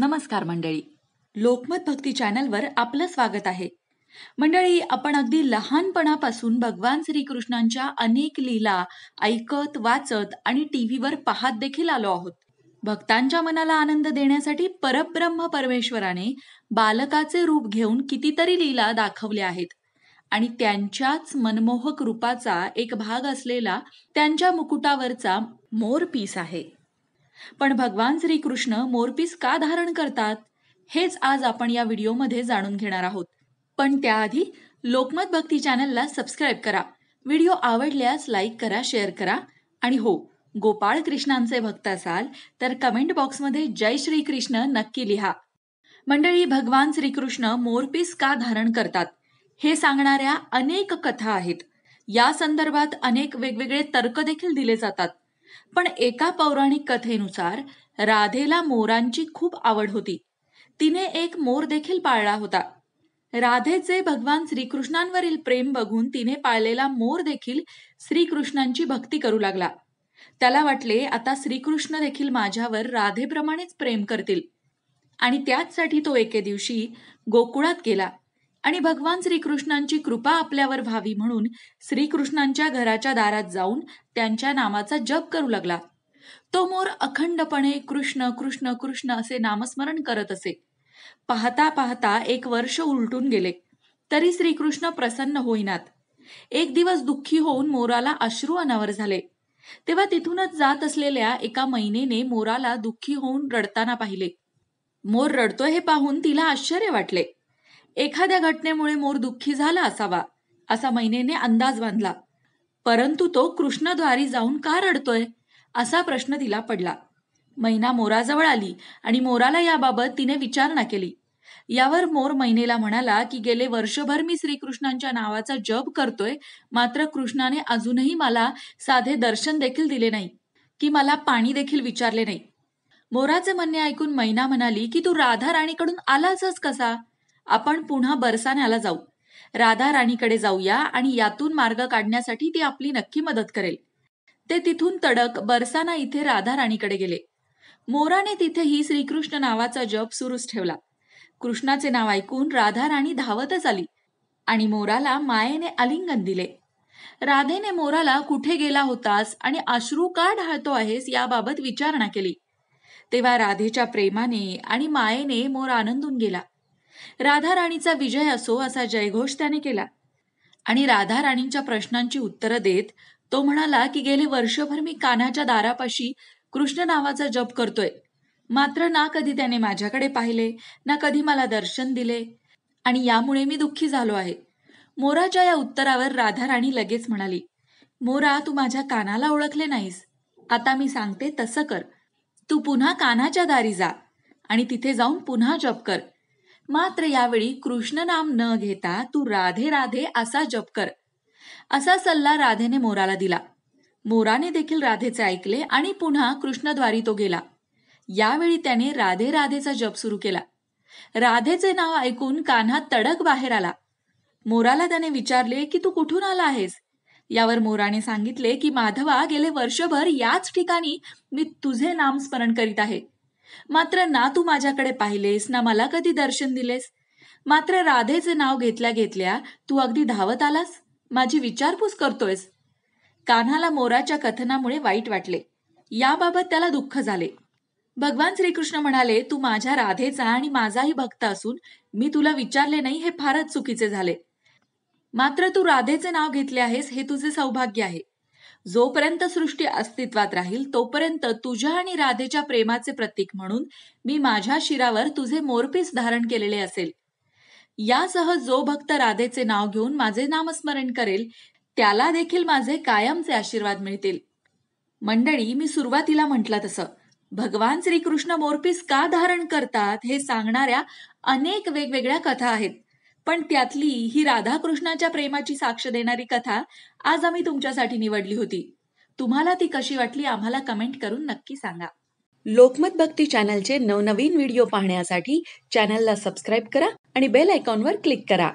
नमस्कार मंडळी लोकमत भक्ती चॅनलवर आपलं स्वागत आहे मंडळी आपण अगदी लहानपणापासून भगवान श्रीकृष्णांच्या अनेक लीला ऐकत वाचत आणि टीव्हीवर पाहत देखील आलो आहोत भक्तांच्या मनाला आनंद देण्यासाठी परब्रह्म परमेश्वराने बालकाचे रूप घेऊन कितीतरी लीला दाखवल्या आहेत आणि त्यांच्याच मनमोहक रूपाचा एक भाग असलेला त्यांच्या मुकुटावरचा मोर पीस आहे पण भगवान श्रीकृष्ण मोरपीस का धारण करतात हेच आज आपण या व्हिडिओमध्ये जाणून घेणार आहोत पण त्याआधी लोकमत भक्ती चॅनलला सबस्क्राईब करा व्हिडिओ आवडल्यास लाईक करा शेअर करा आणि हो गोपाळ कृष्णांचे भक्त असाल तर कमेंट बॉक्समध्ये जय श्रीकृष्ण नक्की लिहा मंडळी भगवान श्रीकृष्ण मोरपीस का धारण करतात हे सांगणाऱ्या अनेक कथा आहेत या संदर्भात अनेक वेगवेगळे तर्क देखील दिले जातात पण एका पौराणिक कथेनुसार राधेला मोरांची खूप आवड होती तिने एक मोर देखील पाळला होता राधेचे भगवान श्रीकृष्णांवरील प्रेम बघून तिने पाळलेला मोर देखील श्रीकृष्णांची भक्ती करू लागला त्याला वाटले आता श्रीकृष्ण देखील माझ्यावर राधेप्रमाणेच प्रेम करतील आणि त्याचसाठी तो एके दिवशी गोकुळात गेला आणि भगवान श्रीकृष्णांची कृपा आपल्यावर व्हावी म्हणून श्रीकृष्णांच्या घराच्या दारात जाऊन त्यांच्या नामाचा जप करू लागला तो मोर अखंडपणे कृष्ण कृष्ण कृष्ण असे नामस्मरण करत असे पाहता पाहता एक वर्ष उलटून गेले तरी श्रीकृष्ण प्रसन्न होईनात एक दिवस दुःखी होऊन मोराला अश्रू अनावर झाले तेव्हा तिथूनच जात असलेल्या एका महिनेने मोराला दुःखी होऊन रडताना पाहिले मोर रडतोय हे पाहून तिला आश्चर्य वाटले एखाद्या घटनेमुळे मोर दुःखी झाला असावा असा महिनेने अंदाज बांधला परंतु तो कृष्णद्वारी जाऊन का रडतोय असा प्रश्न तिला पडला मैना मोराजवळ आली आणि मोराला याबाबत तिने विचारणा केली यावर मोर महिनेला म्हणाला की गेले वर्षभर मी श्रीकृष्णांच्या नावाचा जप करतोय मात्र कृष्णाने अजूनही मला साधे दर्शन देखील दिले नाही की मला पाणी देखील विचारले नाही मोराचे म्हणणे ऐकून मैना म्हणाली की तू राधा राणीकडून आलासच कसा आपण पुन्हा बरसाण्याला जाऊ राधा राणीकडे जाऊया आणि यातून मार्ग काढण्यासाठी ती आपली नक्की मदत करेल ते तिथून तडक बरसाना इथे राधा राणीकडे गेले मोराने तिथेही श्रीकृष्ण नावाचा जप सुरूच ठेवला कृष्णाचे नाव ऐकून राधा राणी धावतच आली आणि मोराला मायेने आलिंगन दिले राधेने मोराला कुठे गेला होतास आणि अश्रू का ढाळतो आहेस याबाबत विचारणा केली तेव्हा राधेच्या प्रेमाने आणि मायेने मोर आनंदून गेला राधा राणीचा विजय असो असा जयघोष त्याने केला आणि राधा राणींच्या प्रश्नांची उत्तरं देत तो म्हणाला की गेले वर्षभर मी कान्हाच्या दारापाशी कृष्ण नावाचा जप करतोय मात्र ना कधी त्याने माझ्याकडे पाहिले ना कधी मला दर्शन दिले आणि यामुळे मी दुःखी झालो आहे मोराच्या या उत्तरावर राधा राणी लगेच म्हणाली मोरा तू माझ्या कानाला ओळखले नाहीस आता मी सांगते तसं कर तू पुन्हा कानाच्या दारी जा आणि तिथे जाऊन पुन्हा जप कर मात्र यावेळी कृष्ण नाम न घेता तू राधे राधे असा जप कर असा सल्ला राधेने मोराला दिला मोराने देखील राधेचे ऐकले आणि पुन्हा कृष्णद्वारी तो गेला यावेळी त्याने राधे राधेचा जप सुरू केला राधेचे नाव ऐकून कान्हा तडक बाहेर आला मोराला त्याने विचारले की तू कुठून आला आहेस यावर मोराने सांगितले की माधवा गेले वर्षभर याच ठिकाणी मी तुझे नाम स्मरण करीत आहे मात्र ना तू माझ्याकडे पाहिलेस ना मला कधी दर्शन दिलेस मात्र राधेचे नाव घेतल्या घेतल्या तू अगदी धावत आलास माझी विचारपूस करतोयस कान्हाला मोराच्या कथनामुळे वाईट वाटले याबाबत त्याला दुःख झाले भगवान श्रीकृष्ण म्हणाले तू माझ्या राधेचा आणि माझाही भक्त असून मी तुला विचारले नाही हे फारच चुकीचे झाले मात्र तू राधेचे नाव घेतले आहेस हे तुझे सौभाग्य आहे जोपर्यंत सृष्टी अस्तित्वात राहील तोपर्यंत तुझ्या आणि राधेच्या प्रेमाचे प्रतीक म्हणून मी माझ्या शिरावर तुझे मोरपीस धारण केलेले असेल यासह जो भक्त राधेचे नाव घेऊन माझे नामस्मरण करेल त्याला देखील माझे कायमचे आशीर्वाद मिळतील मंडळी मी सुरुवातीला म्हटलं तसं भगवान श्रीकृष्ण मोरपीस का धारण करतात हे सांगणाऱ्या अनेक वेगवेगळ्या कथा आहेत पण त्यातली ही राधाकृष्णाच्या प्रेमाची साक्ष देणारी कथा आज आम्ही तुमच्यासाठी निवडली होती तुम्हाला ती कशी वाटली आम्हाला कमेंट करून नक्की सांगा लोकमत भक्ती चॅनलचे नवनवीन व्हिडिओ पाहण्यासाठी चॅनलला सबस्क्राईब करा आणि बेल आयकॉनवर क्लिक करा